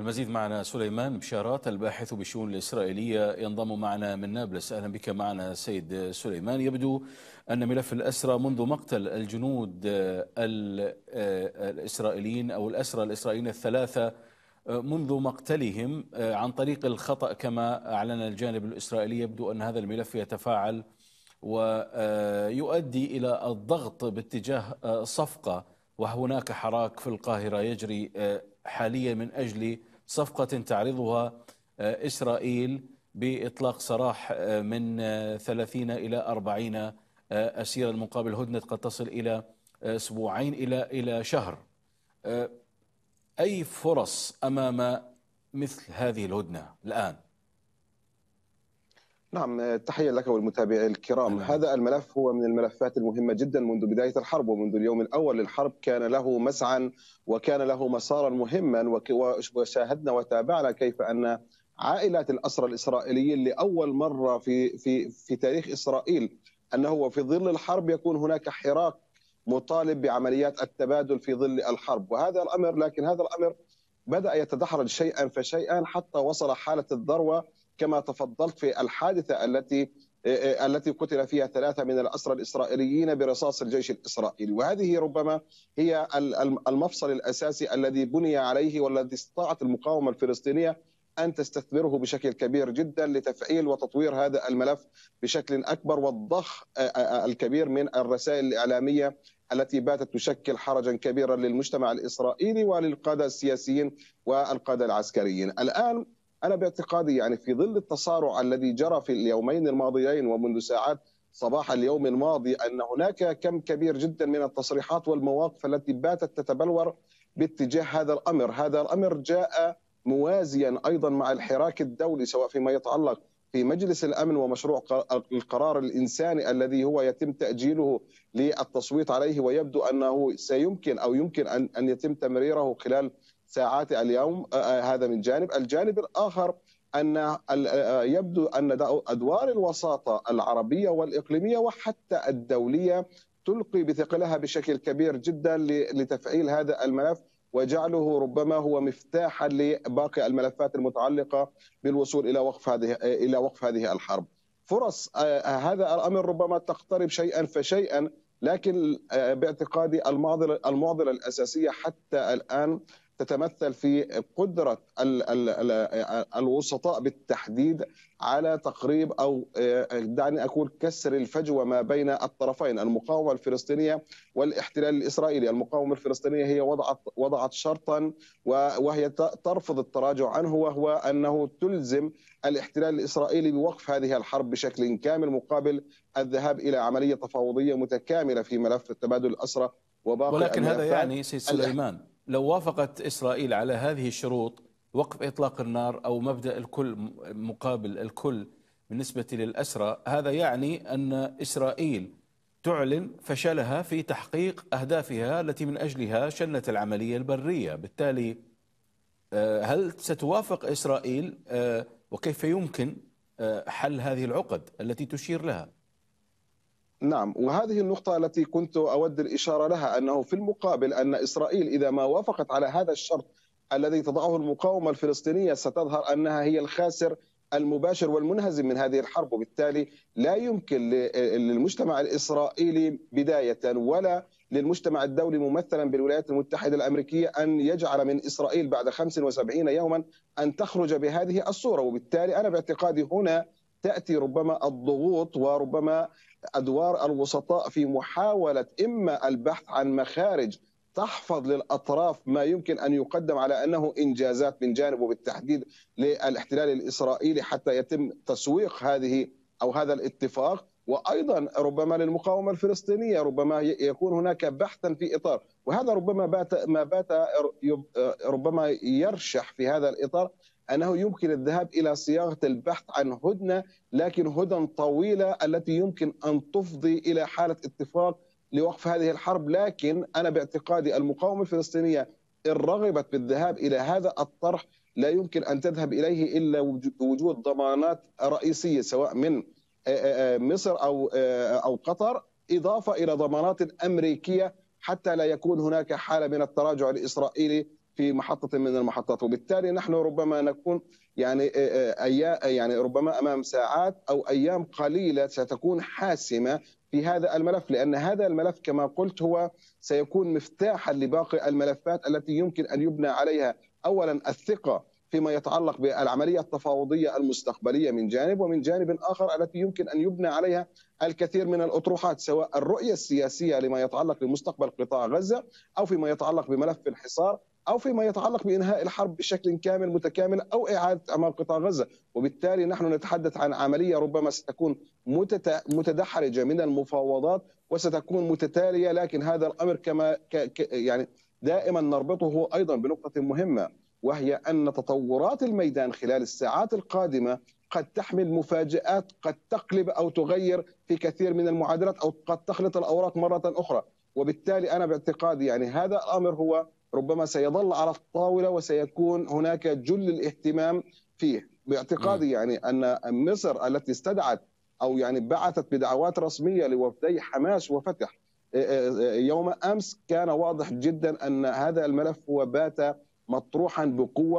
المزيد معنا سليمان بشارات الباحث بالشؤون الإسرائيلية ينضم معنا من نابلس أهلا بك معنا سيد سليمان يبدو أن ملف الأسرى منذ مقتل الجنود آه، آه، الإسرائيليين أو الأسرى الإسرائيليين الثلاثة آه، منذ مقتلهم عن طريق الخطأ كما أعلن الجانب الإسرائيلي يبدو أن هذا الملف يتفاعل ويؤدي إلى الضغط باتجاه صفقة وهناك حراك في القاهرة يجري حاليا من أجل صفقة تعرضها آه، إسرائيل بإطلاق سراح آه، من 30 آه، إلى 40 أسيرا مقابل هدنة قد تصل إلى أسبوعين إلى إلى شهر أي فرص أمام مثل هذه الهدنة الآن؟ نعم آه، تحية لك والمتابعين الكرام أه. هذا الملف هو من الملفات المهمة جدا منذ بداية الحرب ومنذ اليوم الأول للحرب كان له مسعى وكان له مسارا مهما وشاهدنا وتابعنا كيف أن عائلات الأسرى الإسرائيليين لأول مرة في, في, في تاريخ إسرائيل أنه وفي ظل الحرب يكون هناك حراك مطالب بعمليات التبادل في ظل الحرب وهذا الأمر لكن هذا الأمر بدأ يتدحرج شيئا فشيئا حتى وصل حالة الذروة كما تفضلت في الحادثه التي التي قتل فيها ثلاثه من الاسرى الاسرائيليين برصاص الجيش الاسرائيلي، وهذه ربما هي المفصل الاساسي الذي بني عليه والذي استطاعت المقاومه الفلسطينيه ان تستثمره بشكل كبير جدا لتفعيل وتطوير هذا الملف بشكل اكبر والضخ الكبير من الرسائل الاعلاميه التي باتت تشكل حرجا كبيرا للمجتمع الاسرائيلي وللقاده السياسيين والقاده العسكريين. الان انا باعتقادي يعني في ظل التصارع الذي جرى في اليومين الماضيين ومنذ ساعات صباح اليوم الماضي ان هناك كم كبير جدا من التصريحات والمواقف التي باتت تتبلور باتجاه هذا الامر، هذا الامر جاء موازيا ايضا مع الحراك الدولي سواء فيما يتعلق في مجلس الامن ومشروع القرار الانساني الذي هو يتم تاجيله للتصويت عليه ويبدو انه سيمكن او يمكن ان ان يتم تمريره خلال ساعات اليوم آه، آه، هذا من جانب الجانب الآخر أن آه، يبدو أن أدوار الوساطة العربية والإقليمية وحتى الدولية تلقي بثقلها بشكل كبير جدا لتفعيل هذا الملف وجعله ربما هو مفتاحا لباقي الملفات المتعلقه بالوصول الى وقف هذه الى وقف هذه الحرب. فرص هذا الامر ربما تقترب شيئا فشيئا لكن باعتقادي المعضله المعضله الاساسيه حتى الان تتمثل في قدرة الوسطاء بالتحديد على تقريب أو آه، دعني أقول كسر الفجوة ما بين الطرفين المقاومة الفلسطينية والاحتلال الإسرائيلي المقاومة الفلسطينية هي وضعت, وضعت شرطا وهي ترفض التراجع عنه وهو أنه تلزم الاحتلال الإسرائيلي بوقف هذه الحرب بشكل كامل مقابل الذهاب إلى عملية تفاوضية متكاملة في ملف التبادل الأسرى وباقي ولكن هذا يعني سيد سليمان لو وافقت إسرائيل على هذه الشروط وقف إطلاق النار أو مبدأ الكل مقابل الكل بالنسبة للأسرى هذا يعني أن إسرائيل تعلن فشلها في تحقيق أهدافها التي من أجلها شنت العملية البرية بالتالي آه، هل ستوافق إسرائيل آه، وكيف يمكن آه، حل هذه العقد التي تشير لها نعم وهذه النقطة التي كنت أود الإشارة لها أنه في المقابل أن إسرائيل إذا ما وافقت على هذا الشرط الذي تضعه المقاومة الفلسطينية ستظهر أنها هي الخاسر المباشر والمنهزم من هذه الحرب وبالتالي لا يمكن للمجتمع الإسرائيلي بداية ولا للمجتمع الدولي ممثلا بالولايات المتحدة الأمريكية أن يجعل من إسرائيل بعد 75 يوما أن تخرج بهذه الصورة وبالتالي أنا باعتقادي هنا تاتي ربما الضغوط وربما ادوار الوسطاء في محاوله اما البحث عن مخارج تحفظ للاطراف ما يمكن ان يقدم على انه انجازات من جانب وبالتحديد للاحتلال الاسرائيلي حتى يتم تسويق هذه او هذا الاتفاق وايضا ربما للمقاومه الفلسطينيه ربما يكون هناك بحثا في اطار وهذا ربما بات ما بات ربما يرشح في هذا الاطار انه يمكن الذهاب الى صياغه البحث عن هدنه لكن هدن طويله التي يمكن ان تفضي الى حاله اتفاق لوقف هذه الحرب لكن انا باعتقادي المقاومه الفلسطينيه ان رغبت بالذهاب الى هذا الطرح لا يمكن ان تذهب اليه الا بوجود ضمانات رئيسيه سواء من مصر او او قطر اضافه الى ضمانات امريكيه حتى لا يكون هناك حاله من التراجع الاسرائيلي في محطه من المحطات وبالتالي نحن ربما نكون يعني آه، آه، أيام آه، يعني ربما امام ساعات او ايام قليله ستكون حاسمه في هذا الملف لان هذا الملف كما قلت هو سيكون مفتاحا لباقي الملفات التي يمكن ان يبنى عليها اولا الثقه فيما يتعلق بالعملية التفاوضية المستقبلية من جانب ومن جانب آخر التي يمكن أن يبنى عليها الكثير من الأطروحات سواء الرؤية السياسية لما يتعلق بمستقبل قطاع غزة أو فيما يتعلق بملف الحصار أو فيما يتعلق بإنهاء الحرب بشكل كامل متكامل أو إعادة أمام قطاع غزة وبالتالي نحن نتحدث عن عملية ربما ستكون متدحرجة من المفاوضات وستكون متتالية لكن هذا الأمر كما يعني دائما نربطه أيضا بنقطة مهمة وهي أن تطورات الميدان خلال الساعات القادمة قد تحمل مفاجآت قد تقلب أو تغير في كثير من المعادلات أو قد تخلط الأوراق مرة أخرى وبالتالي أنا باعتقادي يعني هذا الأمر هو ربما سيظل على الطاوله وسيكون هناك جل الاهتمام فيه باعتقادي يعني ان مصر التي استدعت او يعني بعثت بدعوات رسميه لوفدي حماس وفتح آه، آه، آه، يوم امس كان واضح جدا ان هذا الملف هو بات مطروحا بقوه